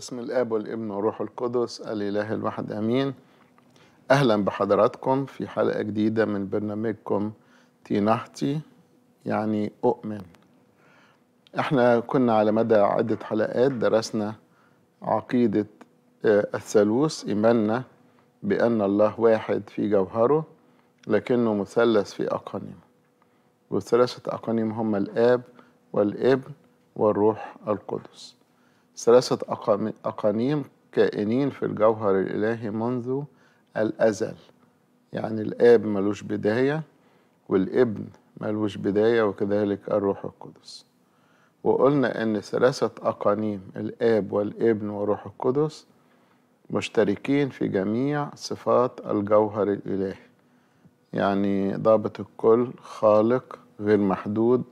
باسم الاب والابن والروح القدس الاله الواحد امين اهلا بحضراتكم في حلقه جديده من برنامجكم تينحتي يعني اؤمن احنا كنا على مدى عده حلقات درسنا عقيده آه، الثالوث ايماننا بان الله واحد في جوهره لكنه مثلث في اقانيم والثلاثه اقانيم هم الاب والابن والروح القدس ثلاثة أقانيم كائنين في الجوهر الإلهي منذ الأزل يعني الآب ملوش بداية والابن ملوش بداية وكذلك الروح القدس وقلنا إن ثلاثة أقانيم الآب والابن والروح القدس مشتركين في جميع صفات الجوهر الإلهي يعني ضابط الكل خالق غير محدود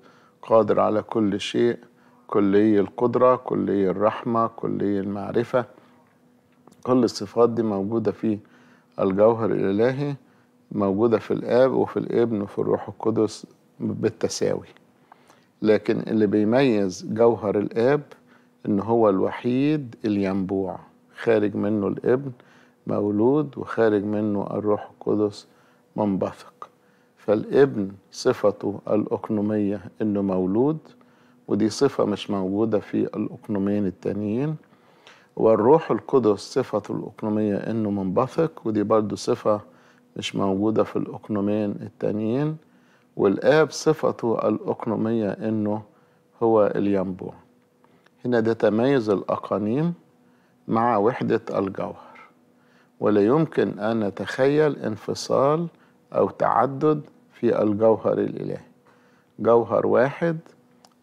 قادر على كل شيء كلي القدرة كلي الرحمة كلي المعرفة كل الصفات دي موجودة في الجوهر الإلهي موجودة في الآب وفي الابن وفي الروح القدس بالتساوي لكن اللي بيميز جوهر الآب إن هو الوحيد الينبوع خارج منه الابن مولود وخارج منه الروح القدس منبثق فالابن صفته الأقنومية إنه مولود ودي صفة مش موجودة في الأقنومين التانيين والروح القدس صفة الأقنومية إنه منبثق ودي برضو صفة مش موجودة في الأقنومين التانيين والآب صفته الأقنومية إنه هو الينبوع هنا ده تميز الأقانيم مع وحدة الجوهر ولا يمكن أن نتخيل انفصال أو تعدد في الجوهر الإلهي جوهر واحد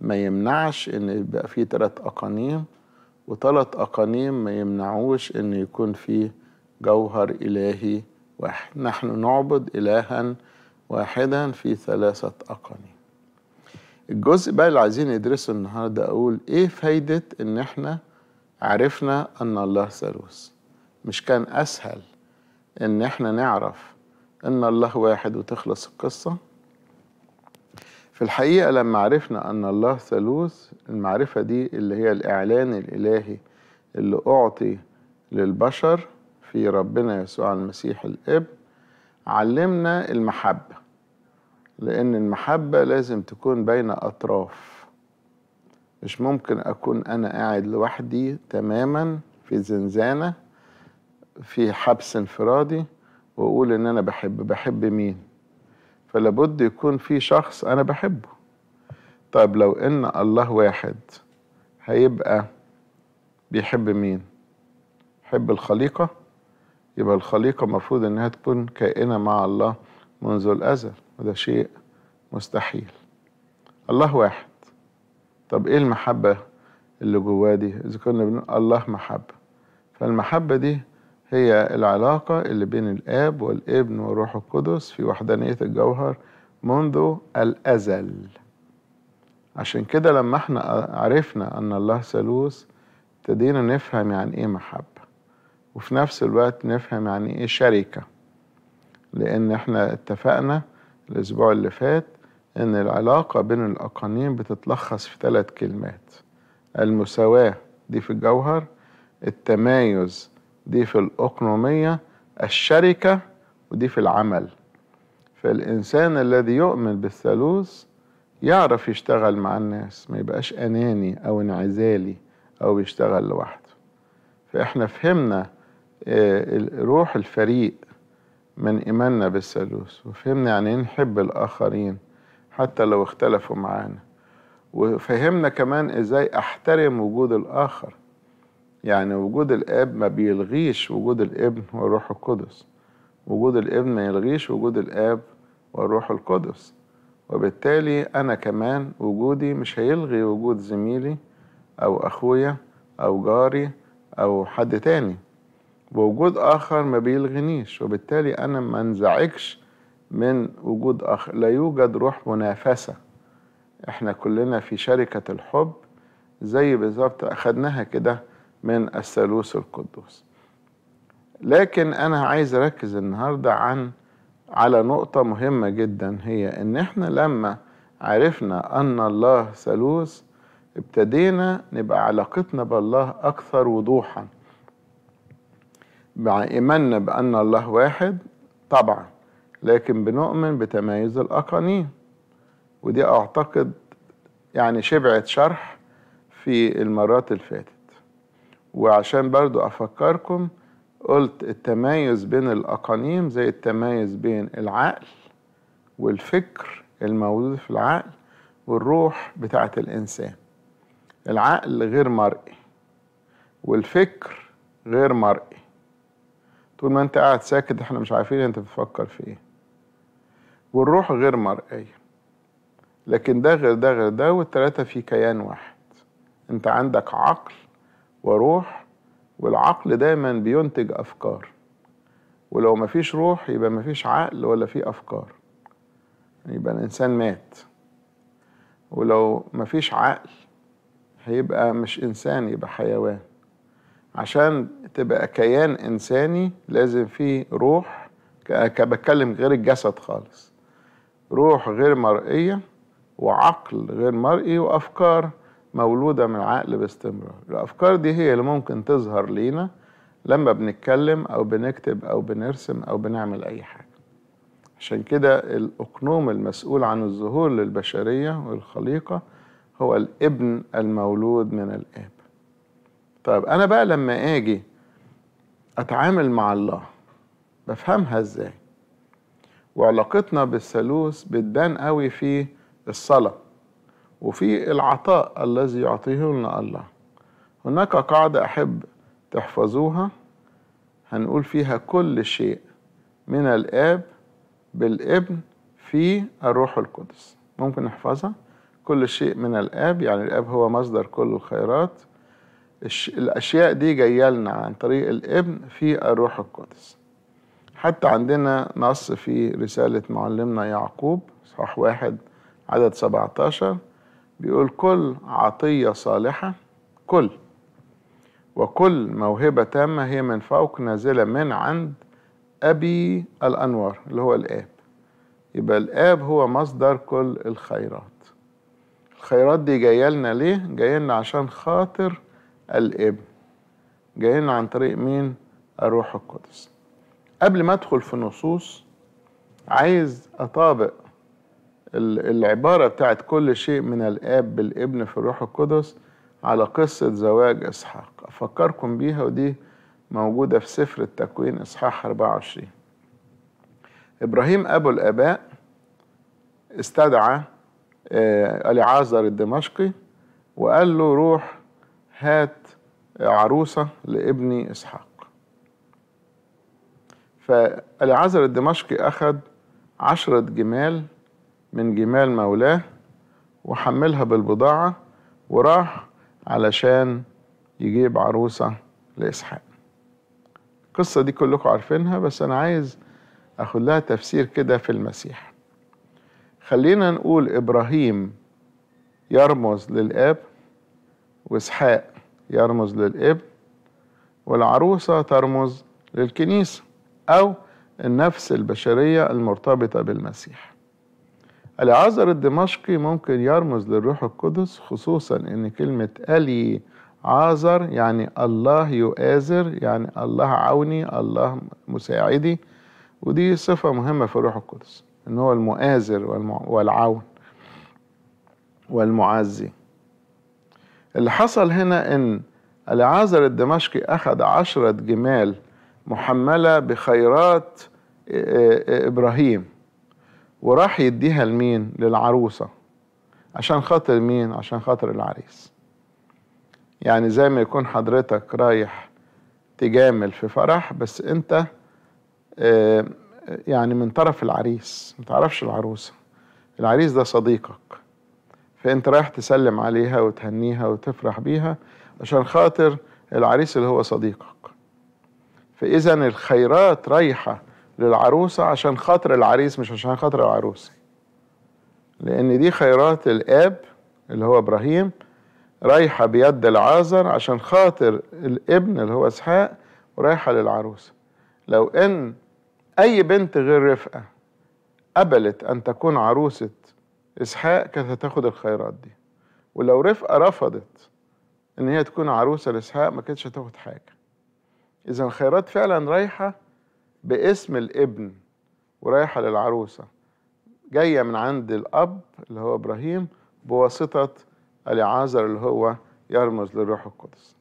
ما يمنعش ان يبقى فيه ثلاث اقانيم وثلاث اقانيم ما يمنعوش ان يكون فيه جوهر الهي واحد نحن نعبد الها واحدا في ثلاثه اقانيم الجزء بقى اللي عايزين ندرسه النهارده اقول ايه فايده ان احنا عرفنا ان الله ثالوث مش كان اسهل ان احنا نعرف ان الله واحد وتخلص القصه في الحقيقة لما عرفنا أن الله ثالوث المعرفة دي اللي هي الإعلان الإلهي اللي أعطي للبشر في ربنا يسوع المسيح الإب علمنا المحبة لأن المحبة لازم تكون بين أطراف مش ممكن أكون أنا قاعد لوحدي تماما في زنزانة في حبس انفرادي وأقول إن أنا بحب بحب مين فلابد يكون في شخص أنا بحبه طيب لو إن الله واحد هيبقى بيحب مين يحب الخليقة يبقى الخليقة مفروض إنها تكون كائنة مع الله منذ الأزل وده شيء مستحيل الله واحد طب إيه المحبة اللي جواه دي إذا كنا بنقول الله محبة فالمحبة دي هي العلاقة اللي بين الآب والابن والروح القدس في وحدانية الجوهر منذ الأزل عشان كده لما احنا عرفنا أن الله ثالوث ابتدينا نفهم يعني إيه محبة وفي نفس الوقت نفهم يعني إيه شركة لأن احنا اتفقنا الأسبوع اللي فات إن العلاقة بين الأقانيم بتتلخص في ثلاث كلمات المساواة دي في الجوهر التمايز دي في الأقنومية الشركة ودي في العمل فالإنسان الذي يؤمن بالثالوث يعرف يشتغل مع الناس ما يبقاش أناني أو انعزالي أو يشتغل لوحده فإحنا فهمنا آه، روح الفريق من إيماننا بالثالوث وفهمنا يعني إيه نحب الآخرين حتى لو اختلفوا معانا وفهمنا كمان إزاي أحترم وجود الآخر يعني وجود الاب ما بيلغيش وجود الابن والروح القدس وجود الابن ما يلغيش وجود الاب والروح القدس وبالتالي انا كمان وجودي مش هيلغي وجود زميلي او اخويا او جاري او حد تاني ووجود اخر ما بيلغنيش وبالتالي انا ما انزعجش من وجود اخر لا يوجد روح منافسه احنا كلنا في شركه الحب زي بالظبط اخدناها كده من الثالوث القدوس لكن انا عايز اركز النهارده عن على نقطه مهمه جدا هي ان احنا لما عرفنا ان الله ثالوث ابتدينا نبقى علاقتنا بالله اكثر وضوحا مع ايماننا بان الله واحد طبعا لكن بنؤمن بتمايز الاقانيم ودي اعتقد يعني شبعت شرح في المرات اللي فاتت وعشان برضو أفكركم قلت التمايز بين الأقانيم زي التمايز بين العقل والفكر الموجود في العقل والروح بتاعة الإنسان العقل غير مرئي والفكر غير مرئي طول ما انت قاعد ساكت احنا مش عارفين انت بتفكر في ايه والروح غير مرئية لكن ده غير ده غير ده والتلاتة في كيان واحد انت عندك عقل وروح والعقل دايما بينتج أفكار ولو مفيش روح يبقى مفيش عقل ولا في أفكار يبقى الإنسان مات ولو مفيش عقل هيبقى مش إنسان يبقى حيوان عشان تبقى كيان إنساني لازم فيه روح بتكلم غير الجسد خالص روح غير مرئية وعقل غير مرئي وأفكار مولودة من العقل باستمرار الأفكار دي هي اللي ممكن تظهر لينا لما بنتكلم أو بنكتب أو بنرسم أو بنعمل أي حاجة عشان كده الأقنوم المسؤول عن الظهور للبشرية والخليقة هو الابن المولود من الآب طيب أنا بقى لما آجي أتعامل مع الله بفهمها إزاي وعلاقتنا بالثالوث بتبان قوي في الصلاه وفي العطاء الذي يعطيه لنا الله هناك قاعدة أحب تحفظوها هنقول فيها كل شيء من الآب بالابن في الروح القدس ممكن نحفظها كل شيء من الآب يعني الآب هو مصدر كل الخيرات الأشياء دي جاية لنا عن طريق الابن في الروح القدس حتى عندنا نص في رسالة معلمنا يعقوب صح واحد عدد 17 بيقول كل عطية صالحة كل وكل موهبة تامة هي من فوق نازلة من عند أبي الأنوار اللي هو الآب يبقى الآب هو مصدر كل الخيرات الخيرات دي جاية لنا ليه؟ جاية لنا عشان خاطر الابن جاية لنا عن طريق مين؟ الروح القدس قبل ما أدخل في نصوص عايز أطابق العبارة بتاعت كل شيء من الآب بالابن في الروح القدس على قصة زواج إسحاق أفكركم بيها ودي موجودة في سفر التكوين إصحاح 24 إبراهيم أبو الآباء استدعى آه، أليعازر الدمشقي وقال له روح هات عروسة لابني إسحاق فاليعازر الدمشقي أخذ عشرة جمال من جمال مولاه وحملها بالبضاعة وراح علشان يجيب عروسة لإسحاق القصة دي كلكم عارفينها بس أنا عايز أخد لها تفسير كده في المسيح خلينا نقول إبراهيم يرمز للآب وإسحاق يرمز للابن والعروسة ترمز للكنيسة أو النفس البشرية المرتبطة بالمسيح العذر الدمشقي ممكن يرمز للروح القدس خصوصا ان كلمة ألي عازر يعني الله يؤازر يعني الله عوني الله مساعدي ودي صفة مهمة في الروح القدس ان هو المؤازر والعون والمعزي اللي حصل هنا ان العازر الدمشقي اخذ عشرة جمال محملة بخيرات إبراهيم وراح يديها لمين للعروسة عشان خاطر مين عشان خاطر العريس يعني زي ما يكون حضرتك رايح تجامل في فرح بس انت اه يعني من طرف العريس متعرفش العروسة العريس ده صديقك فانت رايح تسلم عليها وتهنيها وتفرح بيها عشان خاطر العريس اللي هو صديقك فاذا الخيرات رايحه للعروسة عشان خاطر العريس مش عشان خاطر العروسة لأن دي خيرات الآب اللي هو إبراهيم رايحة بيد العازر عشان خاطر الابن اللي هو إسحاق ورايحة للعروسة لو إن أي بنت غير رفقة قبلت أن تكون عروسة إسحاق كانت هتاخد الخيرات دي ولو رفقة رفضت إن هي تكون عروسة لإسحاق ما كانتش هتاخد حاجة إذا الخيرات فعلا رايحة باسم الابن ورايحة للعروسة جاية من عند الأب اللي هو إبراهيم بواسطة اليعازر اللي هو يرمز للروح القدس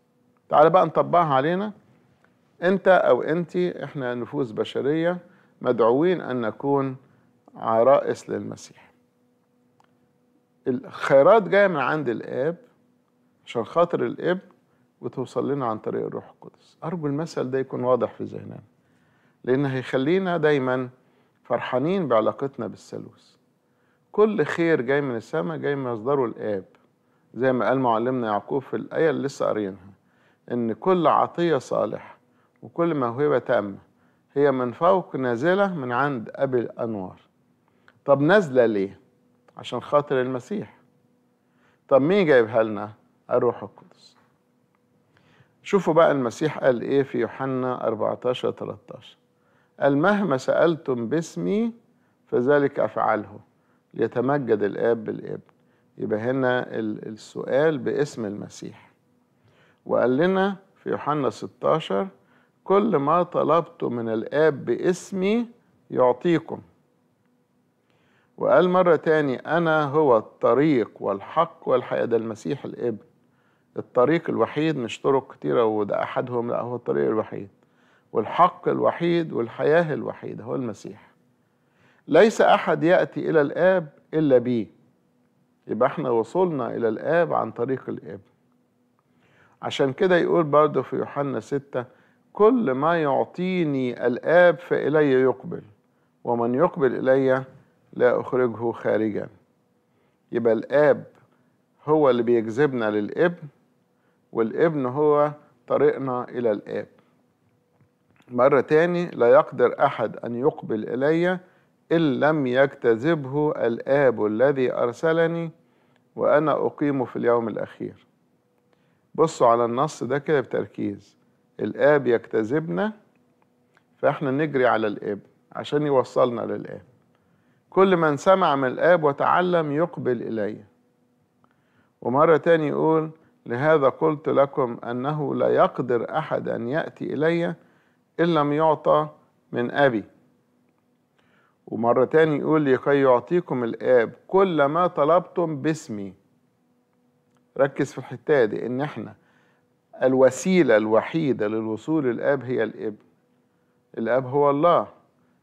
تعال بقى نطبقها علينا أنت أو أنت إحنا نفوس بشرية مدعوين أن نكون عرائس للمسيح الخيرات جاية من عند الآب عشان خاطر الابن وتوصل لنا عن طريق الروح القدس أرجو المثل ده يكون واضح في ذهننا لأن هيخلينا دايما فرحانين بعلاقتنا بالثالوث كل خير جاي من السماء جاي من مصدره الآب زي ما قال معلمنا يعقوب في الآية اللي لسه قارينها إن كل عطية صالحة وكل موهبة تامة هي من فوق نازلة من عند أبي الأنوار طب نازلة ليه؟ عشان خاطر المسيح طب مين جايبها لنا؟ الروح القدس شوفوا بقى المسيح قال إيه في يوحنا 14 13 قال مهما سألتم باسمي فذلك أفعله ليتمجد الآب بالابن يبقى هنا السؤال باسم المسيح وقال لنا في يوحنا 16 كل ما طلبت من الآب باسمي يعطيكم وقال مرة تاني أنا هو الطريق والحق والحياة ده المسيح الابن الطريق الوحيد مش طرق كتيرة وده أحدهم لا هو الطريق الوحيد والحق الوحيد والحياة الوحيدة هو المسيح ليس أحد يأتي إلى الآب إلا به يبقى احنا وصلنا إلى الآب عن طريق الابن عشان كده يقول برضه في يوحنا ستة كل ما يعطيني الآب فإلي يقبل ومن يقبل إلي لا أخرجه خارجا يبقى الآب هو اللي بيجذبنا للابن والابن هو طريقنا إلى الآب مرة تاني لا يقدر أحد أن يقبل إلي إن لم يجتذبه الآب الذي أرسلني وأنا أقيمه في اليوم الأخير بصوا على النص ده كده بتركيز الآب يجتذبنا فإحنا نجري على الآب عشان يوصلنا للآب كل من سمع من الآب وتعلم يقبل إلي ومرة تاني يقول لهذا قلت لكم أنه لا يقدر أحد أن يأتي إلي إن لم يعطى من أبي ومرة تاني يقول لكي يعطيكم الآب كل ما طلبتم باسمي ركز في الحتة دي إن إحنا الوسيلة الوحيدة للوصول للآب هي الابن الآب هو الله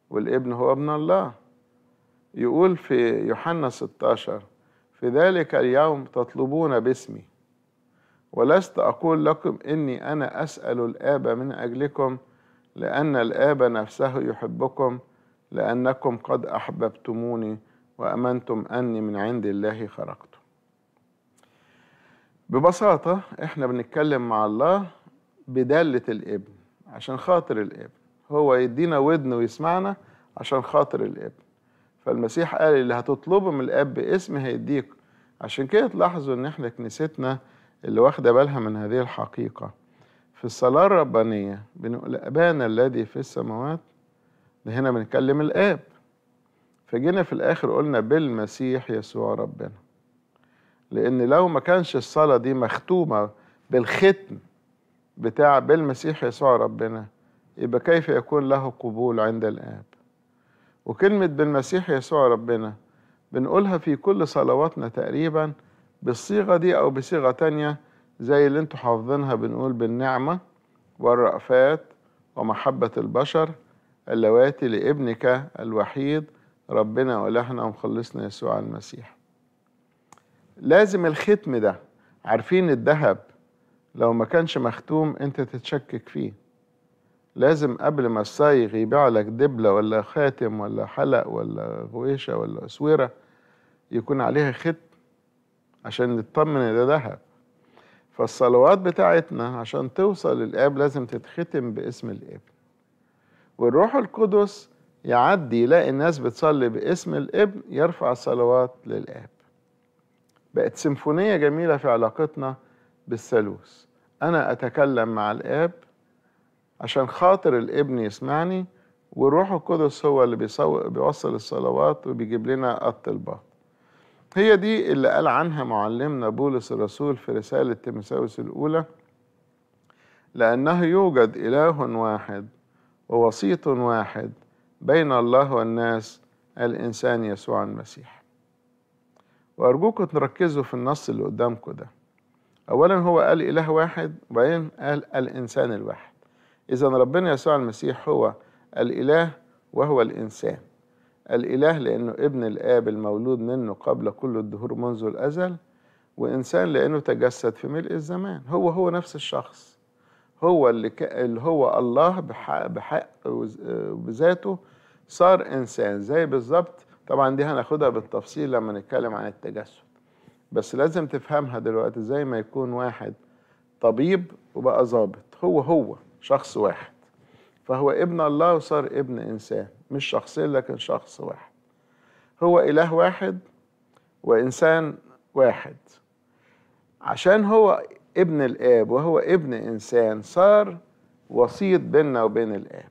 والابن هو ابن الله يقول في يوحنا 16 في ذلك اليوم تطلبون باسمي ولست أقول لكم إني أنا أسأل الآب من أجلكم لأن الآب نفسه يحبكم لأنكم قد أحببتموني وأمنتم أني من عند الله خرجت ببساطة إحنا بنتكلم مع الله بدالة الابن عشان خاطر الابن هو يدينا ودن ويسمعنا عشان خاطر الابن فالمسيح قال اللي هتطلبه من الاب باسم هيديك عشان كده تلاحظوا ان احنا كنيستنا اللي واخده بالها من هذه الحقيقه في الصلاة الربانية بنقول أبانا الذي في السماوات ده هنا بنتكلم الآب فجينا في الآخر قلنا بالمسيح يسوع ربنا لأن لو ما كانش الصلاة دي مختومة بالختم بتاع بالمسيح يسوع ربنا يبقى كيف يكون له قبول عند الآب وكلمة بالمسيح يسوع ربنا بنقولها في كل صلواتنا تقريبا بالصيغة دي أو بصيغة تانية زي اللي انتوا حافظينها بنقول بالنعمة والرأفات ومحبة البشر اللواتي لابنك الوحيد ربنا وإلهنا ومخلصنا يسوع المسيح لازم الختم ده عارفين الذهب لو ما كانش مختوم انت تتشكك فيه لازم قبل ما الصايغ يبيع لك دبلة ولا خاتم ولا حلق ولا غويشة ولا أسويرة يكون عليها ختم عشان نطمن ده ذهب فالصلوات بتاعتنا عشان توصل للآب لازم تتختم باسم الآب والروح القدس يعدي يلاقي الناس بتصلي باسم الابن يرفع صلوات للآب بقت سيمفونية جميلة في علاقتنا بالثالوث أنا أتكلم مع الآب عشان خاطر الابن يسمعني والروح القدس هو اللي بيوصل الصلوات وبيجيب لنا الطلبات هي دي اللي قال عنها معلمنا بولس الرسول في رسالة تيموثاوس الأولى لأنه يوجد إله واحد ووسيط واحد بين الله والناس الإنسان يسوع المسيح وأرجوكم تركزوا في النص اللي قدامكم ده أولا هو قال إله واحد وبعدين قال الإنسان الواحد إذا ربنا يسوع المسيح هو الإله وهو الإنسان الإله لأنه ابن الآب المولود منه قبل كل الدهور منذ الأزل وإنسان لأنه تجسد في ملء الزمان هو هو نفس الشخص هو اللي, ك... اللي هو الله بحق, بحق بذاته صار إنسان زي بالظبط طبعا دي هناخدها بالتفصيل لما نتكلم عن التجسد بس لازم تفهمها دلوقتي زي ما يكون واحد طبيب وبقى ظابط هو هو شخص واحد فهو ابن الله وصار ابن إنسان مش شخصين لكن شخص واحد هو إله واحد وإنسان واحد عشان هو ابن الآب وهو ابن إنسان صار وسيط بيننا وبين الآب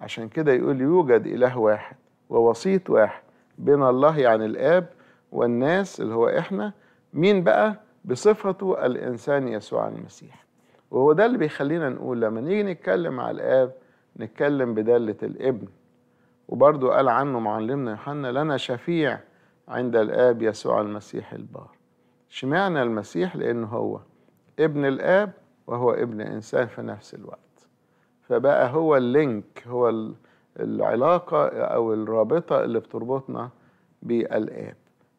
عشان كده يقول يوجد إله واحد ووسيط واحد بين الله يعني الآب والناس اللي هو إحنا مين بقى بصفته الإنسان يسوع المسيح وهو ده اللي بيخلينا نقول لما نيجي نتكلم على الآب نتكلم بدالة الابن وبرضو قال عنه معلمنا يوحنا لنا شفيع عند الآب يسوع المسيح البار شمعنا المسيح لأنه هو ابن الآب وهو ابن إنسان في نفس الوقت فبقى هو اللينك هو العلاقة أو الرابطة اللي بتربطنا بالآب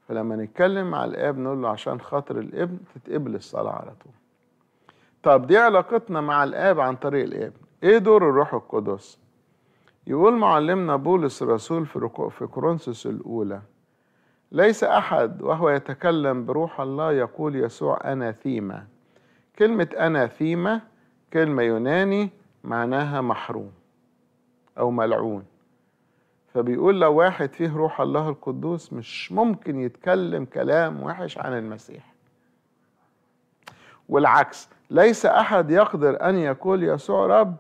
فلما نتكلم مع الآب نقول له عشان خاطر الابن تتقبل الصلاة على طول طب دي علاقتنا مع الآب عن طريق الابن ايه دور الروح القدس يقول معلمنا بولس الرسول في في كورنثوس الاولى ليس احد وهو يتكلم بروح الله يقول يسوع انا ثيمه كلمه انا ثيمه كلمه يوناني معناها محروم او ملعون فبيقول لو واحد فيه روح الله القدوس مش ممكن يتكلم كلام وحش عن المسيح والعكس ليس احد يقدر ان يقول يسوع رب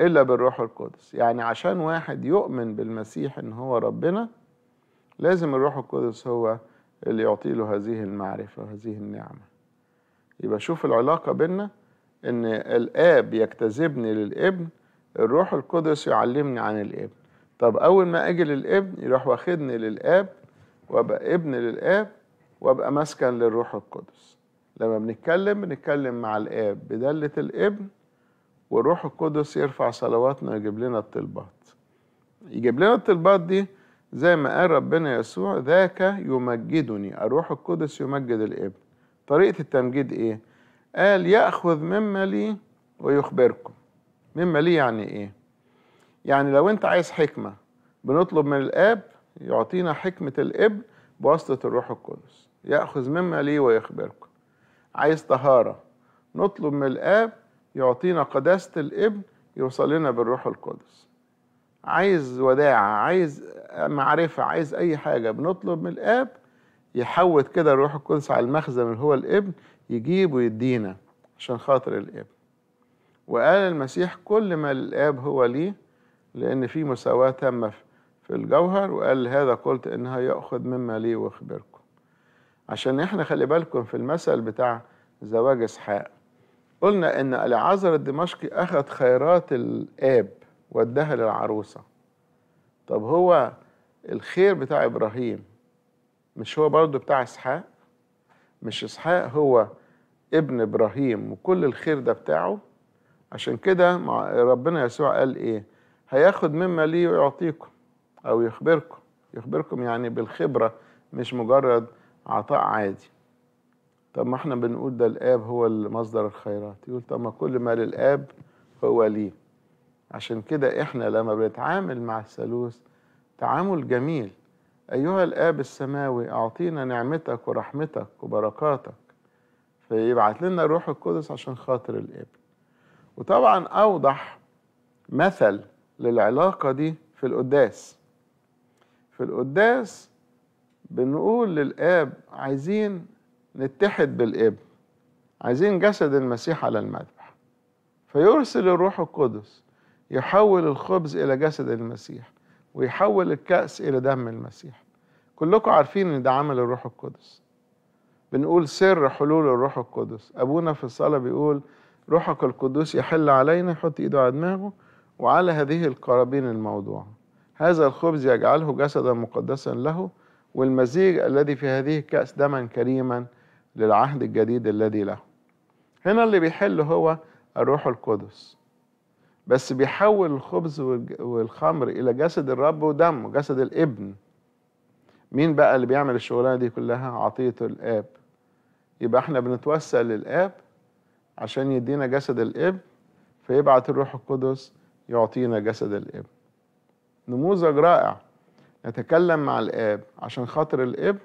إلا بالروح القدس يعني عشان واحد يؤمن بالمسيح إن هو ربنا لازم الروح القدس هو اللي يعطي له هذه المعرفة وهذه النعمة يبقى شوف العلاقة بينا إن الآب يجتذبني للابن الروح القدس يعلمني عن الابن طب أول ما أجي للابن يروح واخدني للآب وأبقى ابن للآب وأبقى مسكن للروح القدس لما بنتكلم بنتكلم مع الآب بدلة الابن والروح القدس يرفع صلواتنا ويجيب لنا الطلبات يجيب لنا الطلبات دي زي ما قال ربنا يسوع ذاك يمجدني الروح القدس يمجد الابن طريقة التمجيد ايه قال يأخذ مما لي ويخبركم مما لي يعني ايه يعني لو انت عايز حكمة بنطلب من الاب يعطينا حكمة الابن بواسطة الروح القدس يأخذ مما لي ويخبركم عايز طهارة نطلب من الاب يعطينا قداسة الابن يوصل لنا بالروح القدس عايز وداعة عايز معرفة عايز أي حاجة بنطلب من الآب يحوت كده الروح القدس على المخزن اللي هو الابن يجيب ويدينا عشان خاطر الابن وقال المسيح كل ما الآب هو لي لأن في مساواة تامة في الجوهر وقال هذا قلت إنها يأخذ مما لي وأخبركم عشان إحنا خلي بالكم في المثل بتاع زواج إسحاق قلنا ان العازر الدمشقي اخذ خيرات الاب وادها للعروسه طب هو الخير بتاع ابراهيم مش هو برضه بتاع اسحاق مش اسحاق هو ابن ابراهيم وكل الخير ده بتاعه عشان كده ربنا يسوع قال ايه هياخد مما لي ويعطيكم او يخبركم يخبركم يعني بالخبره مش مجرد عطاء عادي طب ما احنا بنقول ده الآب هو مصدر الخيرات يقول طب ما كل ما للآب هو ليه عشان كده احنا لما بنتعامل مع الثالوث تعامل جميل أيها الآب السماوي أعطينا نعمتك ورحمتك وبركاتك فيبعت لنا الروح القدس عشان خاطر الابن وطبعا أوضح مثل للعلاقة دي في القداس في القداس بنقول للآب عايزين نتحد بالابن عايزين جسد المسيح على المذبح فيرسل الروح القدس يحول الخبز إلى جسد المسيح ويحول الكأس إلى دم المسيح كلكم عارفين إن ده عمل الروح القدس بنقول سر حلول الروح القدس أبونا في الصلاة بيقول روحك القدوس يحل علينا يحط إيده على دماغه وعلى هذه القرابين الموضوعة هذا الخبز يجعله جسدا مقدسا له والمزيج الذي في هذه الكأس دما كريما للعهد الجديد الذي له هنا اللي بيحل هو الروح القدس بس بيحول الخبز والخمر إلى جسد الرب ودمه جسد الابن مين بقى اللي بيعمل الشغلانة دي كلها عطية الآب يبقى احنا بنتوسل للآب عشان يدينا جسد الابن فيبعت الروح القدس يعطينا جسد الابن نموذج رائع نتكلم مع الآب عشان خاطر الابن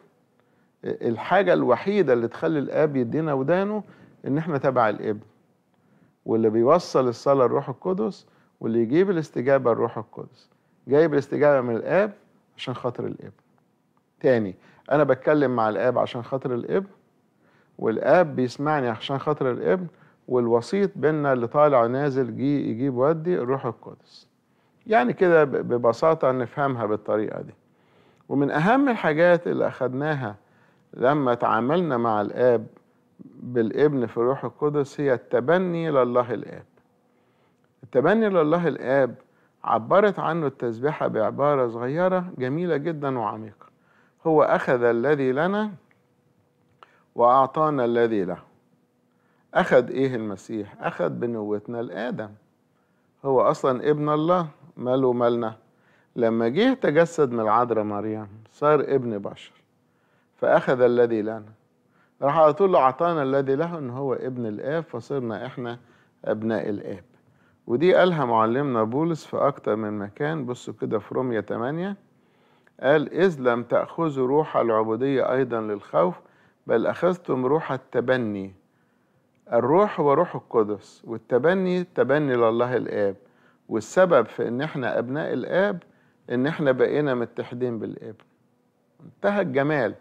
الحاجة الوحيدة اللي تخلي الآب يدينا ودانه إن إحنا تبع الابن واللي بيوصل الصلاة الروح القدس واللي يجيب الاستجابة الروح القدس جايب الاستجابة من الآب عشان خاطر الابن تاني أنا بتكلم مع الآب عشان خاطر الابن والآب بيسمعني عشان خاطر الابن والوسيط بينا اللي طالع نازل جي يجيب ودي الروح القدس يعني كده ببساطة نفهمها بالطريقة دي ومن أهم الحاجات اللي أخدناها لما تعاملنا مع الآب بالابن في الروح القدس هي التبني لله الآب التبني لله الآب عبرت عنه التسبيحة بعبارة صغيرة جميلة جدا وعميقة هو أخذ الذي لنا وأعطانا الذي له أخذ إيه المسيح؟ أخذ بنوتنا لآدم هو أصلا ابن الله ماله مالنا لما جه تجسد من العذراء مريم صار ابن بشر فأخذ الذي لنا راح على طول أعطانا الذي له إن هو ابن الآب فصرنا إحنا أبناء الآب ودي قالها معلمنا بولس في أكتر من مكان بصوا كده في رومية 8 قال إذ لم تأخذوا روح العبودية أيضا للخوف بل أخذتم روح التبني الروح هو روح القدس والتبني تبني لله الآب والسبب في إن إحنا أبناء الآب إن إحنا بقينا متحدين بالآب انتهى الجمال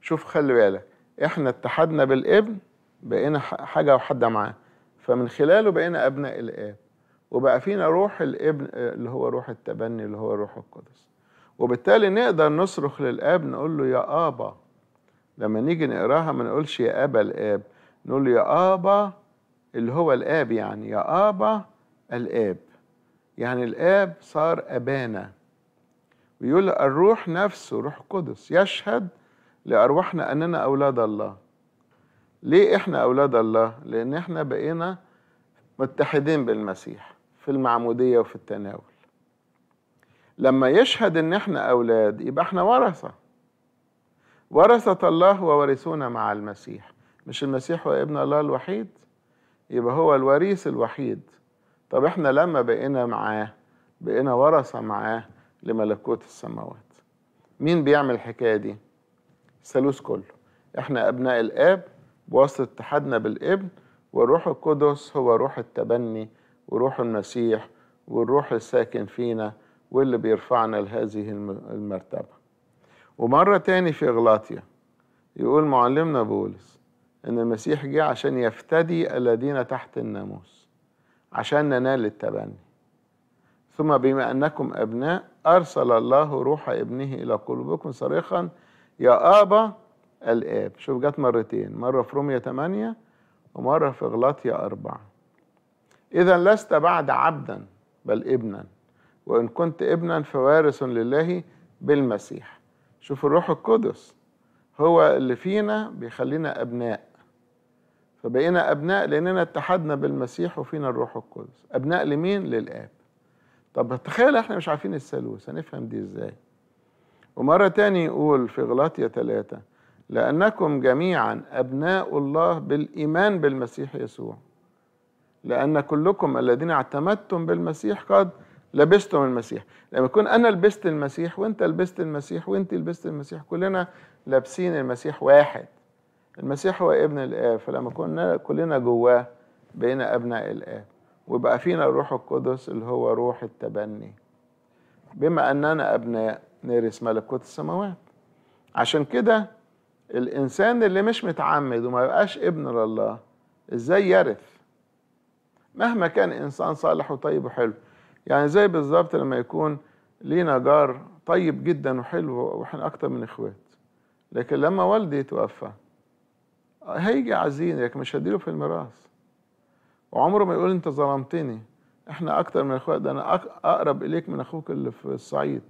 شوف خلي بالك احنا اتحدنا بالابن بقينا حاجه واحده معاه فمن خلاله بقينا ابناء الاب وبقى فينا روح الابن اللي هو روح التبني اللي هو روح القدس وبالتالي نقدر نصرخ للاب نقول له يا ابا لما نيجي نقراها ما نقولش يا ابا الاب نقول له يا ابا اللي هو الاب يعني يا ابا الاب يعني الاب صار ابانا ويقول الروح نفسه روح القدس يشهد لأرواحنا أننا أولاد الله ليه إحنا أولاد الله؟ لأن إحنا بقينا متحدين بالمسيح في المعمودية وفي التناول لما يشهد إن إحنا أولاد يبقى إحنا ورثة ورثة الله وورثونا مع المسيح مش المسيح هو ابن الله الوحيد يبقى هو الوريث الوحيد طب إحنا لما بقينا معاه بقينا ورثة معاه لملكوت السماوات مين بيعمل الحكاية دي؟ الثالوث كله احنا ابناء الاب بواسطه اتحادنا بالابن والروح القدس هو روح التبني وروح المسيح والروح الساكن فينا واللي بيرفعنا لهذه المرتبه ومره تاني في غلاطيا يقول معلمنا بولس ان المسيح جه عشان يفتدي الذين تحت الناموس عشان ننال التبني ثم بما انكم ابناء ارسل الله روح ابنه الى قلوبكم صريخا يا ابا الاب شوف جت مرتين مره في رومية 8 ومره في غلاطيا 4 اذا لست بعد عبدا بل ابنا وان كنت ابنا فوارث لله بالمسيح شوف الروح القدس هو اللي فينا بيخلينا ابناء فبقينا ابناء لاننا اتحدنا بالمسيح وفينا الروح القدس ابناء لمين للاب طب تخيل احنا مش عارفين الثالوث هنفهم دي ازاي ومرة تاني يقول في غلاطية ثلاثة لأنكم جميعا أبناء الله بالإيمان بالمسيح يسوع لأن كلكم الذين اعتمدتم بالمسيح قد لبستم المسيح لما يكون أنا لبست المسيح وأنت لبست المسيح وأنت لبست المسيح كلنا لابسين المسيح واحد المسيح هو ابن الآب فلما كنا كلنا جواه بقينا أبناء الآب وبقى فينا الروح القدس اللي هو روح التبني بما أننا أبناء نرس ملكوت السماوات عشان كده الإنسان اللي مش متعمد وما يبقاش ابن لله إزاي يرث مهما كان إنسان صالح وطيب وحلو يعني زي بالظبط لما يكون لينا جار طيب جدا وحلو واحنا أكتر من إخوات لكن لما والدي يتوفى هيجي عزيز لكن مش هديله في الميراث وعمره ما يقول أنت ظلمتني إحنا أكتر من إخوات ده أنا أقرب إليك من أخوك اللي في الصعيد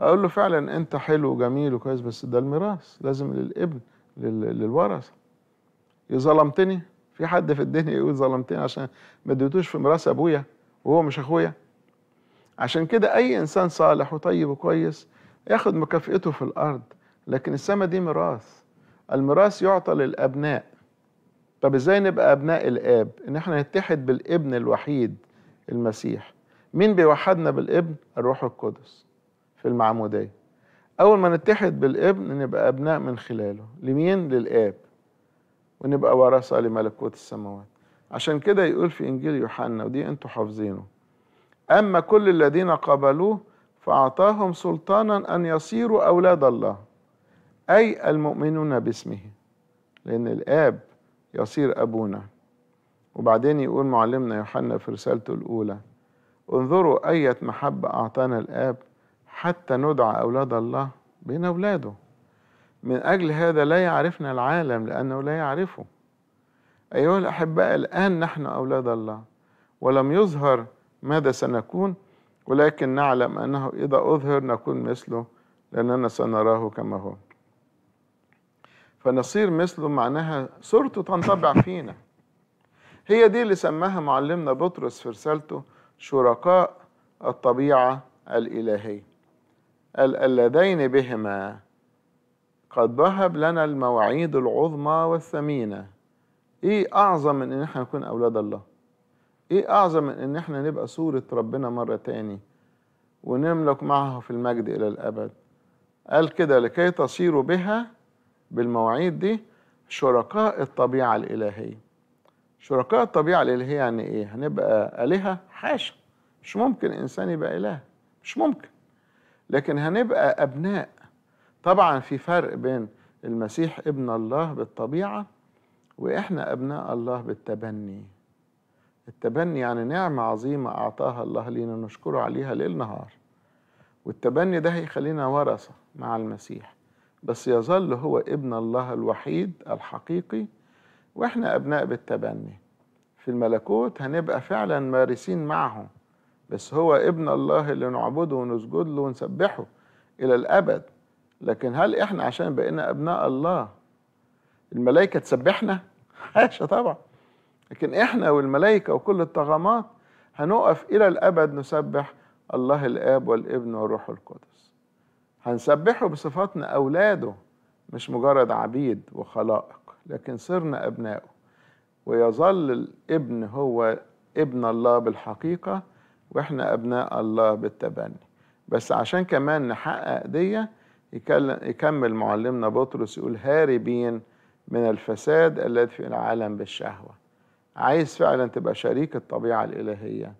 اقول له فعلا انت حلو وجميل وكويس بس ده الميراث لازم للابن للورثه ظلمتني في حد في الدنيا يقول ظلمتني عشان ما اديتوش في ميراث ابويا وهو مش اخويا عشان كده اي انسان صالح وطيب وكويس ياخد مكافئته في الارض لكن السماء دي ميراث الميراث يعطى للابناء طب ازاي نبقى ابناء الاب ان احنا نتحد بالابن الوحيد المسيح مين بيوحدنا بالابن الروح القدس في المعمودية أول ما نتحد بالابن نبقى أبناء من خلاله لمين؟ للآب ونبقى ورثة لملكوت السماوات عشان كده يقول في إنجيل يوحنا ودي أنتوا حافظينه أما كل الذين قبلوه فأعطاهم سلطانا أن يصيروا أولاد الله أي المؤمنون باسمه لأن الآب يصير أبونا وبعدين يقول معلمنا يوحنا في رسالته الأولى انظروا أية محبة أعطانا الآب حتى ندعى أولاد الله بين أولاده من أجل هذا لا يعرفنا العالم لأنه لا يعرفه أيها الأحباء الآن نحن أولاد الله ولم يظهر ماذا سنكون ولكن نعلم أنه إذا أظهر نكون مثله لأننا سنراه كما هو فنصير مثله معناها صورته تنطبع فينا هي دي اللي سماها معلمنا بطرس في رسالته شركاء الطبيعة الإلهية اللذين بهما قد وهب لنا المواعيد العظمى والثمينة ايه اعظم من ان احنا نكون اولاد الله ايه اعظم من ان احنا نبقى صورة ربنا مرة تاني ونملك معه في المجد الى الابد قال كده لكي تصيروا بها بالمواعيد دي شركاء الطبيعة الالهية شركاء الطبيعة الالهية يعني ايه هنبقى الهة حاشا مش ممكن انسان يبقى اله مش ممكن لكن هنبقى أبناء طبعا في فرق بين المسيح ابن الله بالطبيعة وإحنا أبناء الله بالتبني التبني يعني نعمة عظيمة أعطاها الله لينا نشكره عليها ليل نهار والتبني ده هيخلينا ورثة مع المسيح بس يظل هو ابن الله الوحيد الحقيقي وإحنا أبناء بالتبني في الملكوت هنبقى فعلا مارسين معهم بس هو ابن الله اللي نعبده ونسجد له ونسبحه إلى الأبد لكن هل إحنا عشان بقينا أبناء الله الملائكة تسبحنا؟ حاشا طبعا لكن إحنا والملائكة وكل الطغمات هنقف إلى الأبد نسبح الله الآب والابن والروح القدس هنسبحه بصفاتنا أولاده مش مجرد عبيد وخلائق لكن صرنا أبنائه ويظل الابن هو ابن الله بالحقيقه واحنا ابناء الله بالتبني بس عشان كمان نحقق دي يكمل معلمنا بطرس يقول هاربين من الفساد الذي في العالم بالشهوة عايز فعلا تبقى شريك الطبيعة الإلهية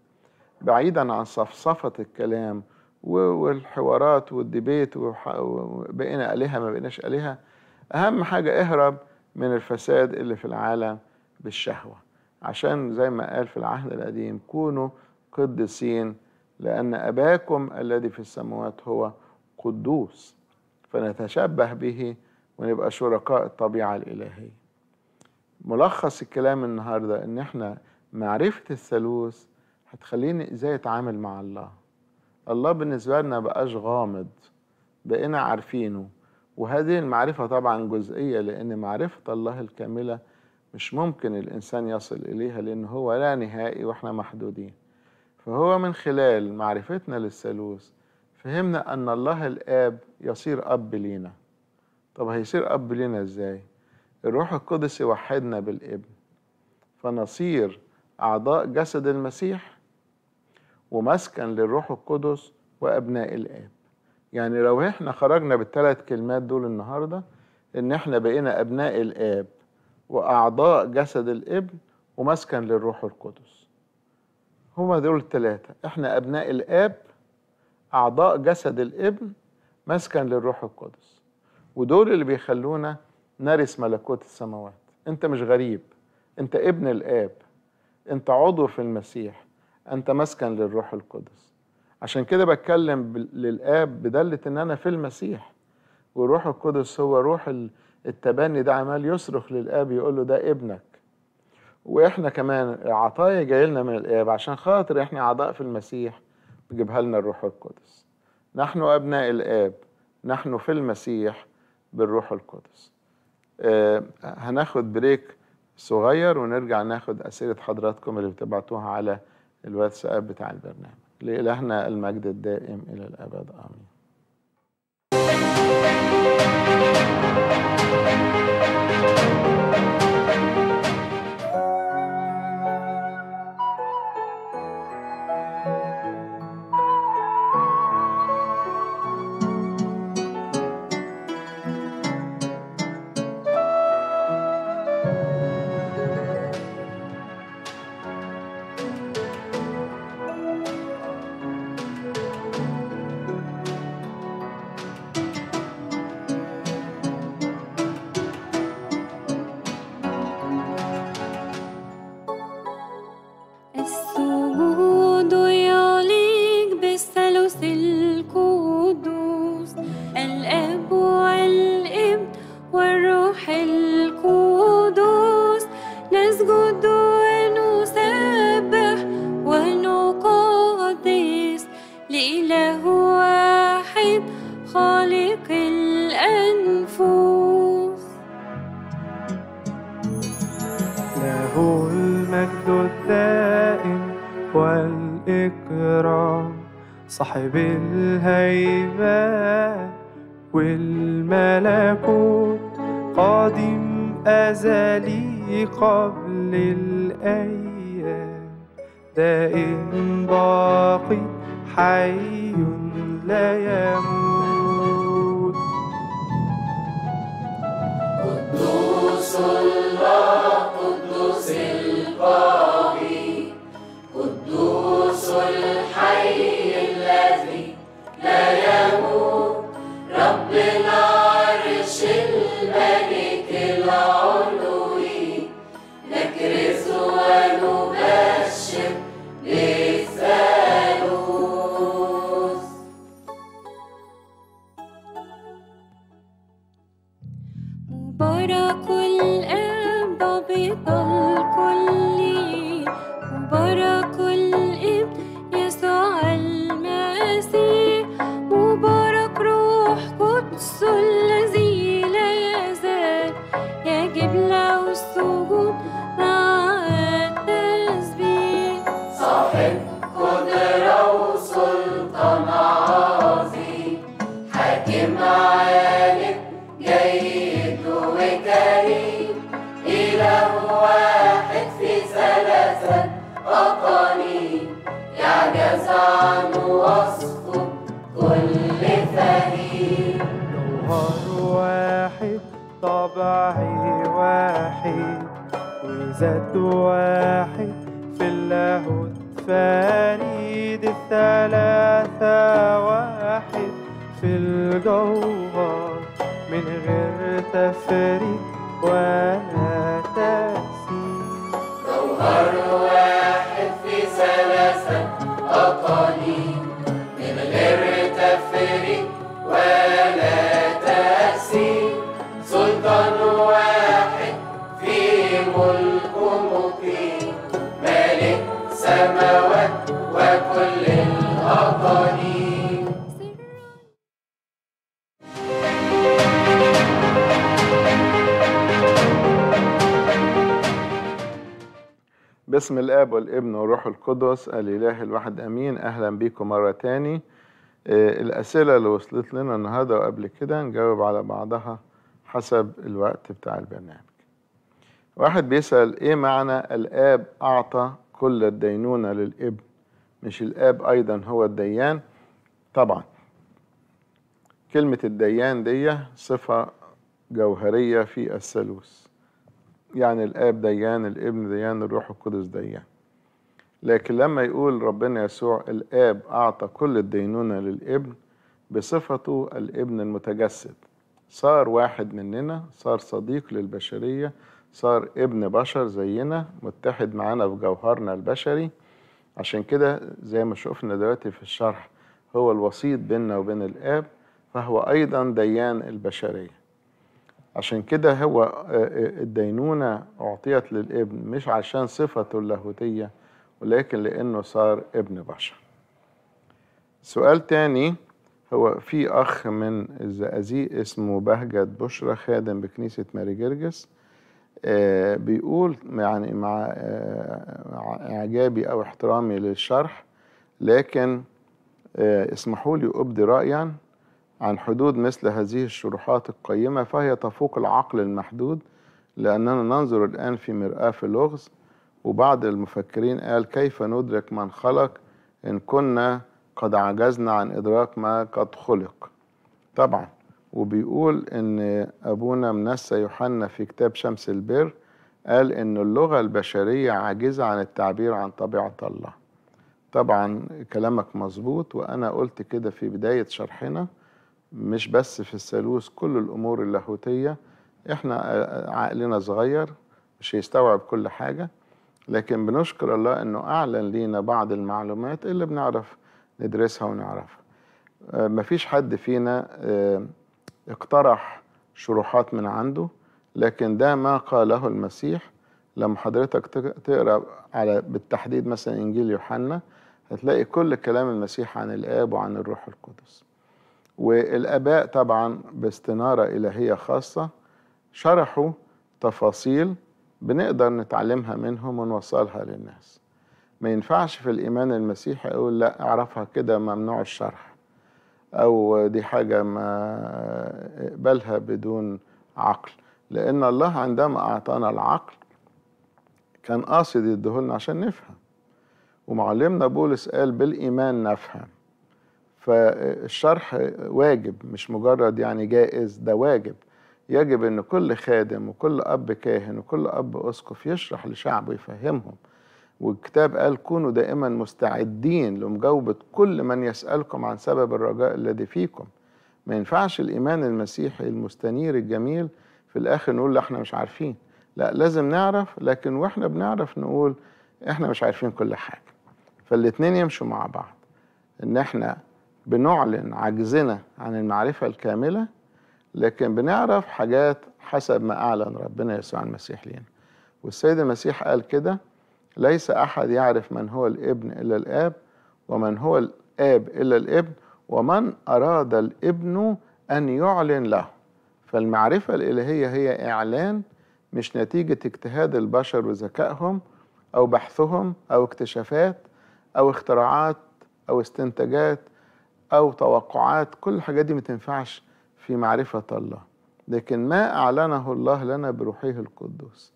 بعيدا عن صفصفة الكلام والحوارات والديبيت وبقينا آلهة ما بقيناش آلهة أهم حاجة اهرب من الفساد اللي في العالم بالشهوة عشان زي ما قال في العهد القديم كونوا قدسين لأن أباكم الذي في السماوات هو قدوس فنتشبه به ونبقى شركاء الطبيعة الإلهية ملخص الكلام النهاردة إن إحنا معرفة الثالوث هتخليني إزاي أتعامل مع الله الله بالنسبة لنا بقاش غامض بقينا عارفينه وهذه المعرفة طبعا جزئية لأن معرفة الله الكاملة مش ممكن الإنسان يصل إليها لأن هو لا نهائي وإحنا محدودين فهو من خلال معرفتنا للثالوث فهمنا أن الله الآب يصير أب لينا طب هيصير أب لينا إزاي؟ الروح القدس يوحدنا بالابن فنصير أعضاء جسد المسيح ومسكن للروح القدس وأبناء الآب يعني لو احنا خرجنا بالثلاث كلمات دول النهاردة إن احنا بقينا أبناء الآب وأعضاء جسد الابن ومسكن للروح القدس هما دول التلاتة احنا أبناء الآب أعضاء جسد الابن مسكن للروح القدس ودول اللي بيخلونا نرث ملكوت السماوات انت مش غريب انت ابن الآب انت عضو في المسيح انت مسكن للروح القدس عشان كده بتكلم للآب بدلة ان انا في المسيح والروح القدس هو روح التبني ده عمال يصرخ للآب يقول له ده ابنك واحنا كمان عطايا جاي لنا من الاب عشان خاطر احنا اعضاء في المسيح بيجيبها لنا الروح القدس نحن ابناء الاب نحن في المسيح بالروح القدس آه هناخد بريك صغير ونرجع ناخد أسئلة حضراتكم اللي بتبعتوها على الواتساب بتاع البرنامج لإلهنا المجد الدائم إلى الأبد آمين قادم أزلي قبل الأيام دائم باقي حي لا يموت اللاهوت فريد الثلاثة واحد في الجوهر من غير تفريق ولا باسم الاب والابن والروح القدس الاله الواحد امين اهلا بيكم مره تاني آه، الاسئله اللي وصلت لنا النهارده وقبل كده نجاوب على بعضها حسب الوقت بتاع البرنامج واحد بيسال ايه معنى الاب اعطى كل الدينونه للابن مش الاب ايضا هو الديان طبعا كلمه الديان دي صفه جوهريه في الثالوث يعني الاب ديان الابن ديان الروح القدس ديان لكن لما يقول ربنا يسوع الاب اعطى كل الدينونه للابن بصفته الابن المتجسد صار واحد مننا صار صديق للبشريه صار ابن بشر زينا متحد معانا في جوهرنا البشري عشان كده زي ما شوفنا دلوقتي في الشرح هو الوسيط بيننا وبين الاب فهو ايضا ديان البشريه عشان كده هو آه، آه، الدينونة أعطيت للابن مش عشان صفته اللاهوتية ولكن لأنه صار ابن بشر سؤال تاني هو في أخ من الزقازيق اسمه بهجت بشرى خادم بكنيسة ماري جرجس آه، بيقول يعني مع, إعجابي أو احترامي للشرح لكن اسمحوا لي أبدي رأيا عن حدود مثل هذه الشروحات القيمة فهي تفوق العقل المحدود لأننا ننظر الآن في مرآة في لغز وبعض المفكرين قال كيف ندرك من خلق إن كنا قد عجزنا عن إدراك ما قد خلق طبعا وبيقول إن أبونا منسى يوحنا في كتاب شمس البر قال إن اللغة البشرية عاجزة عن التعبير عن طبيعة الله طبعا كلامك مظبوط وأنا قلت كده في بداية شرحنا مش بس في الثالوث كل الامور اللاهوتيه احنا عقلنا صغير مش هيستوعب كل حاجه لكن بنشكر الله انه اعلن لينا بعض المعلومات اللي بنعرف ندرسها ونعرفها آه، مفيش حد فينا آه، اقترح شروحات من عنده لكن ده ما قاله المسيح لما حضرتك تقرا على بالتحديد مثلا انجيل يوحنا هتلاقي كل كلام المسيح عن الاب وعن الروح القدس والآباء طبعا باستنارة إلهية خاصة شرحوا تفاصيل بنقدر نتعلمها منهم ونوصلها للناس ما ينفعش في الإيمان المسيحي أقول لا أعرفها كده ممنوع الشرح أو دي حاجة ما اقبلها بدون عقل لأن الله عندما أعطانا العقل كان قاصد يديهولنا عشان نفهم ومعلمنا بولس قال بالإيمان نفهم فالشرح واجب مش مجرد يعني جائز ده واجب يجب ان كل خادم وكل اب كاهن وكل اب اسقف يشرح لشعبه يفهمهم والكتاب قال كونوا دائما مستعدين لمجاوبه كل من يسالكم عن سبب الرجاء الذي فيكم ما ينفعش الايمان المسيحي المستنير الجميل في الاخر نقول لا احنا مش عارفين لا لازم نعرف لكن واحنا بنعرف نقول احنا مش عارفين كل حاجه فالاتنين يمشوا مع بعض ان احنا بنعلن عجزنا عن المعرفة الكاملة لكن بنعرف حاجات حسب ما أعلن ربنا يسوع المسيح لينا والسيد المسيح قال كده ليس أحد يعرف من هو الابن إلا الآب ومن هو الآب إلا الابن ومن أراد الابن أن يعلن له فالمعرفة الإلهية هي إعلان مش نتيجة اجتهاد البشر وذكائهم أو بحثهم أو اكتشافات أو اختراعات أو استنتاجات أو توقعات كل الحاجات دي ما تنفعش في معرفة الله لكن ما أعلنه الله لنا بروحه القدوس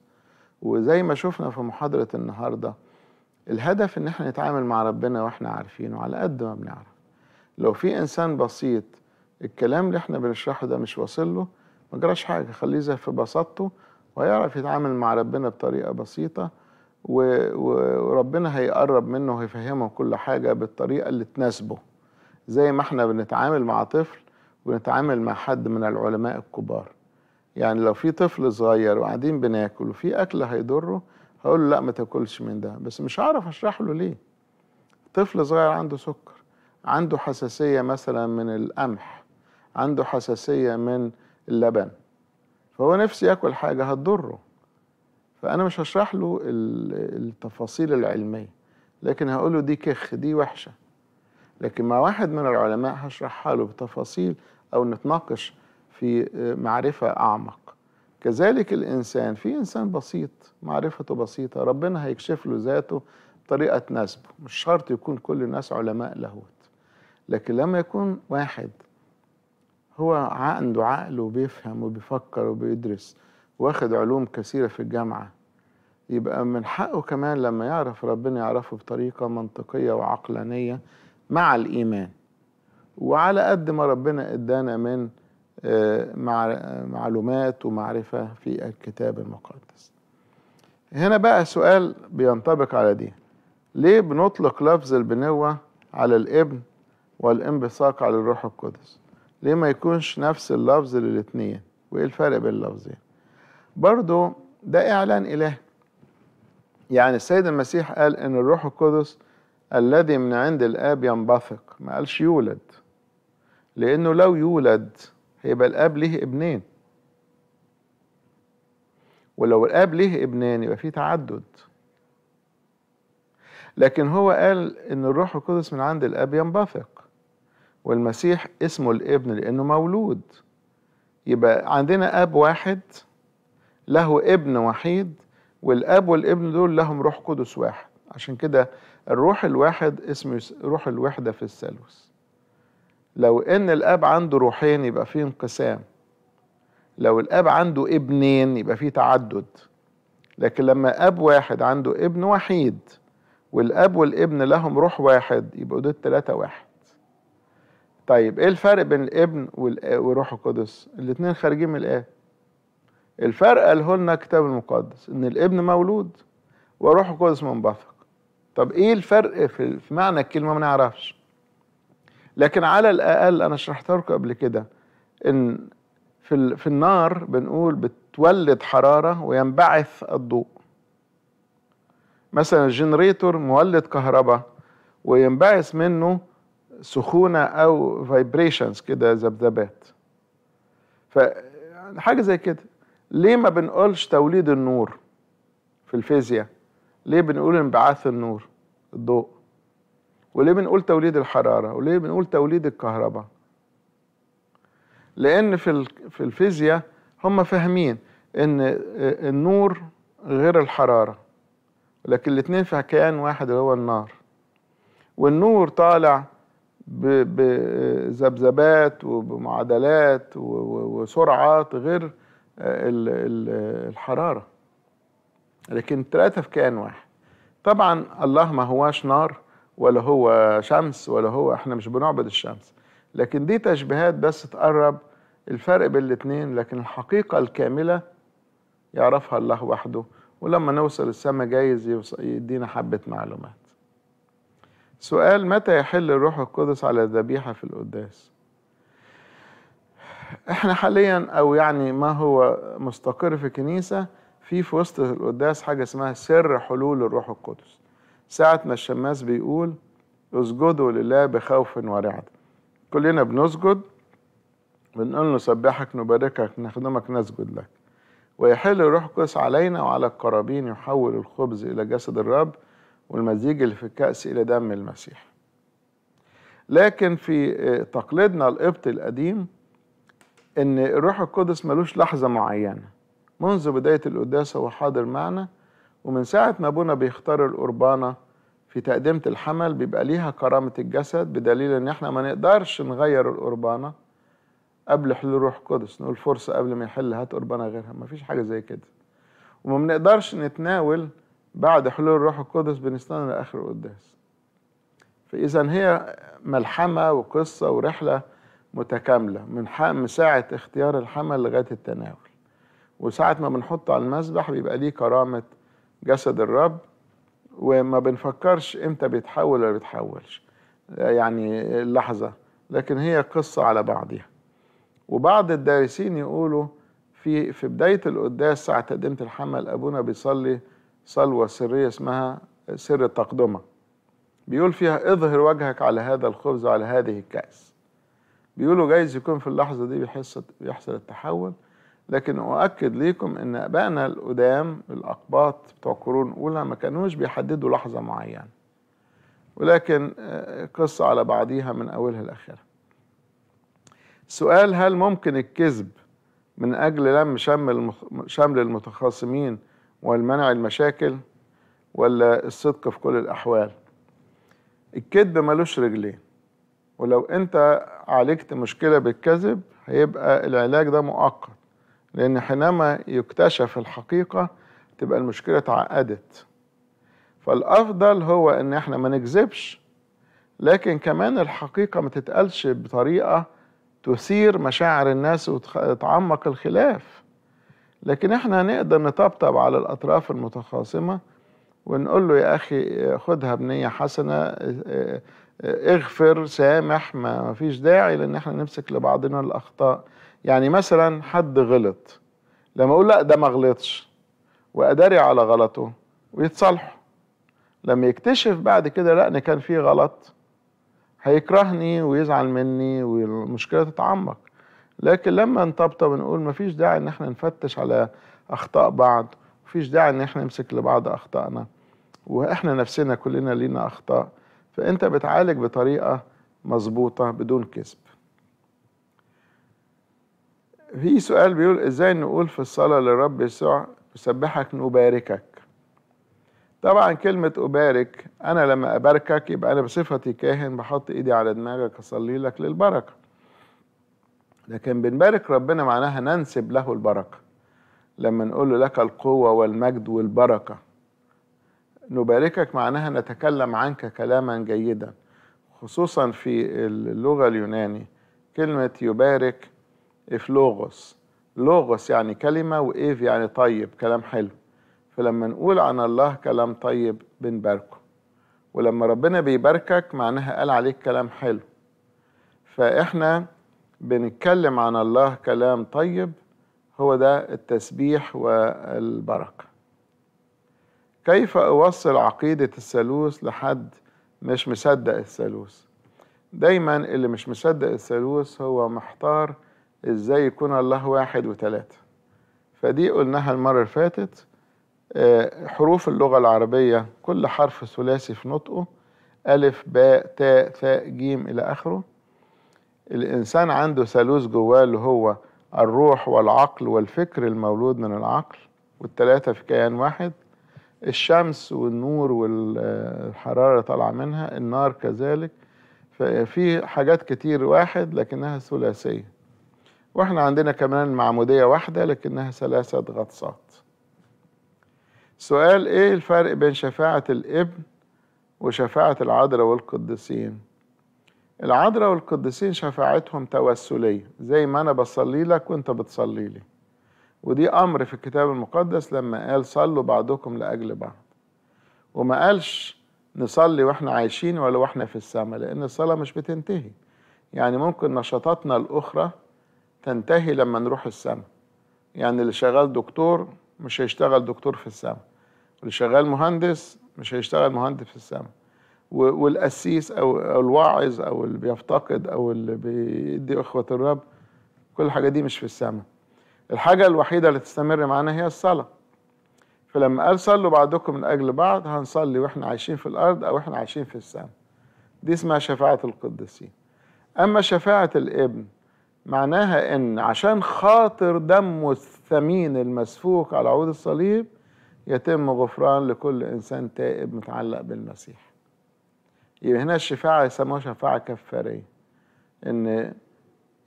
وزي ما شفنا في محاضرة النهاردة الهدف إن احنا نتعامل مع ربنا وإحنا عارفينه على قد ما بنعرف لو في إنسان بسيط الكلام اللي احنا بنشرحه ده مش واصل له ما جراش حاجة خليه زي في بساطته وهيعرف يتعامل مع ربنا بطريقة بسيطة وربنا هيقرب منه ويفهمه كل حاجة بالطريقة اللي تناسبه زي ما احنا بنتعامل مع طفل بنتعامل مع حد من العلماء الكبار يعني لو في طفل صغير وقاعدين بناكل وفي اكل هيضره هقول له لا ما تاكلش من ده بس مش هعرف اشرح له ليه طفل صغير عنده سكر عنده حساسيه مثلا من القمح عنده حساسيه من اللبن فهو نفسه ياكل حاجه هتضره فانا مش هشرح له التفاصيل العلميه لكن هقول له دي كخ دي وحشه لكن مع واحد من العلماء هشرحها له بتفاصيل أو نتناقش في آه، معرفة أعمق كذلك الإنسان في إنسان بسيط معرفته بسيطة ربنا هيكشف له ذاته بطريقة تناسبه مش شرط يكون كل الناس علماء لاهوت لكن لما يكون واحد هو عنده عقل وبيفهم وبيفكر وبيدرس واخد علوم كثيرة في الجامعة يبقى من حقه كمان لما يعرف ربنا يعرفه بطريقة منطقية وعقلانية مع الإيمان وعلى قد ما ربنا ادانا من آه، معلومات ومعرفة في الكتاب المقدس هنا بقى سؤال بينطبق على دي ليه بنطلق لفظ البنوة على الابن والانبثاق على الروح القدس ليه ما يكونش نفس اللفظ للاثنين وايه الفرق بين اللفظين برضو ده اعلان اله يعني السيد المسيح قال ان الروح القدس الذي من عند الاب ينبثق ما قالش يولد لانه لو يولد هيبقى الاب ليه ابنين ولو الاب ليه ابنين يبقى فيه تعدد لكن هو قال ان الروح القدس من عند الاب ينبثق والمسيح اسمه الابن لانه مولود يبقى عندنا اب واحد له ابن وحيد والاب والابن دول لهم روح قدس واحد عشان كده الروح الواحد اسمه روح الوحدة في الثالوث لو ان الاب عنده روحين يبقى فيه انقسام لو الاب عنده ابنين يبقى فيه تعدد لكن لما اب واحد عنده ابن وحيد والاب والابن لهم روح واحد يبقوا دول التلاتة واحد طيب ايه الفرق بين الابن والروح القدس الاتنين خارجين من الاب الفرق قاله لنا الكتاب المقدس ان الابن مولود وروح القدس منبثق طب ايه الفرق في, معنى الكلمه ما نعرفش لكن على الاقل انا شرحتها لكم قبل كده ان في في النار بنقول بتولد حراره وينبعث الضوء مثلا الجنريتور مولد كهرباء وينبعث منه سخونه او فايبريشنز كده ذبذبات ف حاجه زي كده ليه ما بنقولش توليد النور في الفيزياء ليه بنقول انبعاث النور الضوء وليه بنقول توليد الحرارة وليه بنقول توليد الكهرباء لأن في في الفيزياء هم فاهمين إن آه، النور غير الحرارة لكن الاتنين في كيان واحد اللي هو النار والنور طالع بذبذبات آه، وبمعادلات وسرعات غير آه، الحراره لكن ثلاثة في كيان واحد طبعا الله ما هواش نار ولا هو شمس ولا هو احنا مش بنعبد الشمس لكن دي تشبيهات بس تقرب الفرق بين الاتنين لكن الحقيقة الكاملة يعرفها الله وحده ولما نوصل السماء جايز يدينا حبة معلومات سؤال متى يحل الروح القدس على الذبيحة في القداس احنا حاليا او يعني ما هو مستقر في كنيسه في في وسط القداس حاجة اسمها سر حلول الروح القدس ساعة ما الشماس بيقول اسجدوا لله بخوف ورعد كلنا بنسجد بنقول نسبحك نباركك نخدمك نسجد لك ويحل الروح القدس علينا وعلى القرابين يحول الخبز إلى جسد الرب والمزيج اللي في الكأس إلى دم المسيح لكن في آه، تقليدنا القبطي القديم ان الروح القدس ملوش لحظه معينه منذ بداية القداسة وحاضر معنا ومن ساعة ما أبونا بيختار القربانة في تقدمة الحمل بيبقى ليها كرامة الجسد بدليل إن إحنا ما نقدرش نغير القربانة قبل حلول روح قدس نقول فرصة قبل ما يحل هات قربانة غيرها ما فيش حاجة زي كده وما بنقدرش نتناول بعد حلول الروح القدس بنستنى لآخر القداس فإذا هي ملحمة وقصة ورحلة متكاملة من ساعة اختيار الحمل لغاية التناول وساعة ما بنحطه على المذبح بيبقى ليه كرامة جسد الرب وما بنفكرش امتى بيتحول ولا بيتحولش يعني اللحظة لكن هي قصة على بعضها وبعض الدارسين يقولوا في في بداية القداس ساعة تقدمة الحمل أبونا بيصلي صلوة سرية اسمها سر التقدمة بيقول فيها اظهر وجهك على هذا الخبز وعلى هذه الكأس بيقولوا جايز يكون في اللحظة دي بيحصل التحول لكن أؤكد ليكم إن أبائنا القدام الأقباط بتوع قرون أولى ما كانوش بيحددوا لحظة معينة ولكن آه، قصة على بعضيها من أولها لآخرها سؤال هل ممكن الكذب من أجل لم شمل, شمل المتخاصمين والمنع المشاكل ولا الصدق في كل الأحوال الكذب ملوش رجلين ولو أنت عالجت مشكلة بالكذب هيبقى العلاج ده مؤقت لأن حينما يكتشف الحقيقة تبقى المشكلة اتعقدت فالأفضل هو إن إحنا ما نكذبش لكن كمان الحقيقة ما تتقالش بطريقة تثير مشاعر الناس وتعمق الخلاف لكن احنا نقدر نطبطب على الأطراف المتخاصمة ونقول له يا أخي خدها بنية حسنة اغفر سامح ما فيش داعي لأن احنا نمسك لبعضنا الأخطاء يعني مثلا حد غلط لما اقول لا ده ما غلطش واداري على غلطه ويتصالحوا لما يكتشف بعد كده لا ان كان في غلط هيكرهني ويزعل مني والمشكله تتعمق لكن لما نطبطب ونقول مفيش داعي ان احنا نفتش على اخطاء بعض مفيش داعي ان احنا نمسك لبعض اخطائنا واحنا نفسنا كلنا لينا اخطاء فانت بتعالج بطريقه مظبوطه بدون كذب في سؤال بيقول ازاي نقول في الصلاة للرب يسوع نسبحك نباركك طبعا كلمة أبارك أنا لما أباركك يبقى أنا بصفتي كاهن بحط إيدي على دماغك أصلي لك للبركة لكن بنبارك ربنا معناها ننسب له البركة لما نقول له لك القوة والمجد والبركة نباركك معناها نتكلم عنك كلاما جيدا خصوصا في اللغة اليوناني كلمة يبارك افلوغوس لوغوس يعني كلمة وإيف يعني طيب كلام حلو فلما نقول عن الله كلام طيب بنباركه ولما ربنا بيباركك معناها قال عليك كلام حلو فإحنا بنتكلم عن الله كلام طيب هو ده التسبيح والبركة كيف أوصل عقيدة الثالوث لحد مش مصدق الثالوث دايما اللي مش مصدق الثالوث هو محتار ازاي يكون الله واحد وثلاثة فدي قلناها المرة اللي فاتت آه، حروف اللغة العربية كل حرف ثلاثي في نطقه ألف باء تاء ثاء جيم إلى آخره الإنسان عنده ثالوث جواه اللي هو الروح والعقل والفكر المولود من العقل والتلاتة في كيان واحد الشمس والنور والحرارة طالعة منها النار كذلك ففي حاجات كتير واحد لكنها ثلاثية واحنا عندنا كمان معمودية واحدة لكنها ثلاثة غطسات سؤال ايه الفرق بين شفاعة الابن وشفاعة العذراء والقدسين العذراء والقدسين شفاعتهم توسلية زي ما أنا بصلي لك وأنت بتصلي لي ودي أمر في الكتاب المقدس لما قال صلوا بعضكم لأجل بعض وما قالش نصلي وإحنا عايشين ولا وإحنا في السماء لأن الصلاة مش بتنتهي يعني ممكن نشاطاتنا الأخرى تنتهي لما نروح السماء يعني اللي شغال دكتور مش هيشتغل دكتور في السماء اللي شغال مهندس مش هيشتغل مهندس في السماء والقسيس او الواعظ او اللي بيفتقد او اللي بيدي اخوه الرب كل الحاجه دي مش في السماء الحاجه الوحيده اللي تستمر معانا هي الصلاه فلما قال صلوا بعضكم من اجل بعض هنصلي واحنا عايشين في الارض او احنا عايشين في السماء دي اسمها شفاعه القديسين اما شفاعه الابن معناها ان عشان خاطر دمه الثمين المسفوك على عود الصليب يتم غفران لكل انسان تائب متعلق بالمسيح يبقى هنا الشفاعة يسموها شفاعة كفارية إن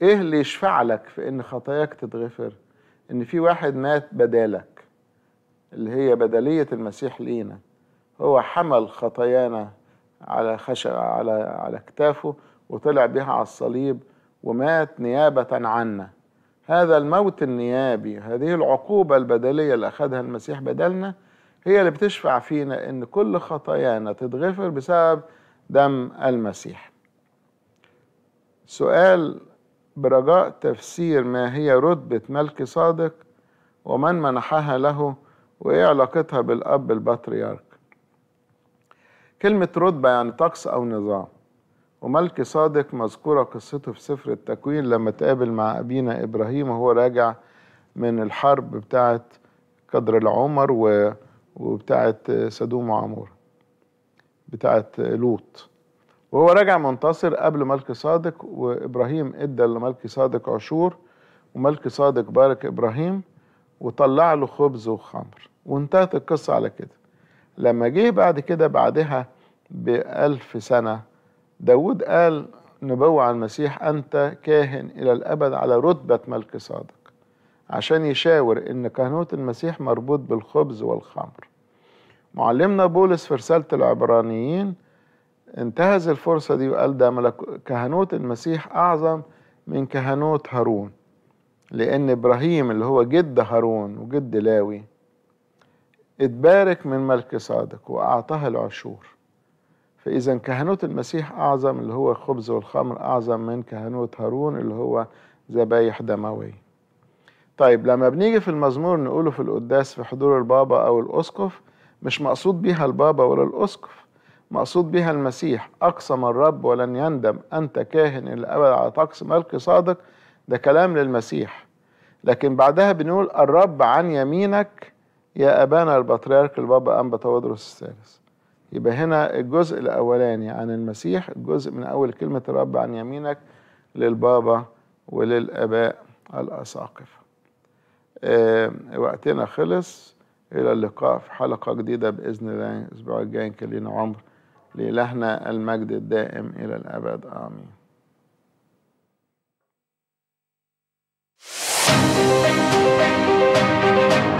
إيه اللي يشفع لك في إن خطاياك تتغفر إن في واحد مات بدالك اللي هي بدلية المسيح لينا هو حمل خطايانا على خشب على على كتافه وطلع بها على الصليب ومات نيابة عنا هذا الموت النيابي هذه العقوبة البدلية اللي أخذها المسيح بدلنا هي اللي بتشفع فينا إن كل خطايانا تتغفر بسبب دم المسيح سؤال برجاء تفسير ما هي رتبة ملك صادق ومن منحها له وإيه علاقتها بالأب البطريرك كلمة رتبة يعني طقس أو نظام وملك صادق مذكورة قصته في سفر التكوين لما تقابل مع أبينا إبراهيم وهو راجع من الحرب بتاعة قدر العمر و... وبتاعة سدوم وعمور بتاعة لوط وهو راجع منتصر قبل ملك صادق وإبراهيم إدى لملك صادق عشور وملك صادق بارك إبراهيم وطلع له خبز وخمر وانتهت القصة على كده لما جه بعد كده بعدها بألف سنة داود قال نبوة عن المسيح أنت كاهن إلى الأبد على رتبة ملك صادق عشان يشاور إن كهنوت المسيح مربوط بالخبز والخمر معلمنا بولس في رسالة العبرانيين انتهز الفرصة دي وقال ده ملك كهنوت المسيح أعظم من كهنوت هارون لأن إبراهيم اللي هو جد هارون وجد لاوي اتبارك من ملك صادق وأعطاه العشور فإذا كهنوت المسيح أعظم اللي هو الخبز والخمر أعظم من كهنوت هارون اللي هو ذبايح دموية طيب لما بنيجي في المزمور نقوله في القداس في حضور البابا أو الأسقف مش مقصود بيها البابا ولا الأسقف مقصود بها المسيح أقسم الرب ولن يندم أنت كاهن إلى الأبد على طقس ملك صادق ده كلام للمسيح لكن بعدها بنقول الرب عن يمينك يا أبانا البطريرك البابا أنبا تودرس الثالث يبقى هنا الجزء الأولاني عن المسيح الجزء من أول كلمة الرب عن يمينك للبابا وللآباء الأساقفة آه، وقتنا خلص إلى اللقاء في حلقة جديدة بإذن الله الأسبوع الجاي كلنا عمر لإلهنا المجد الدائم إلى الأبد آمين thank you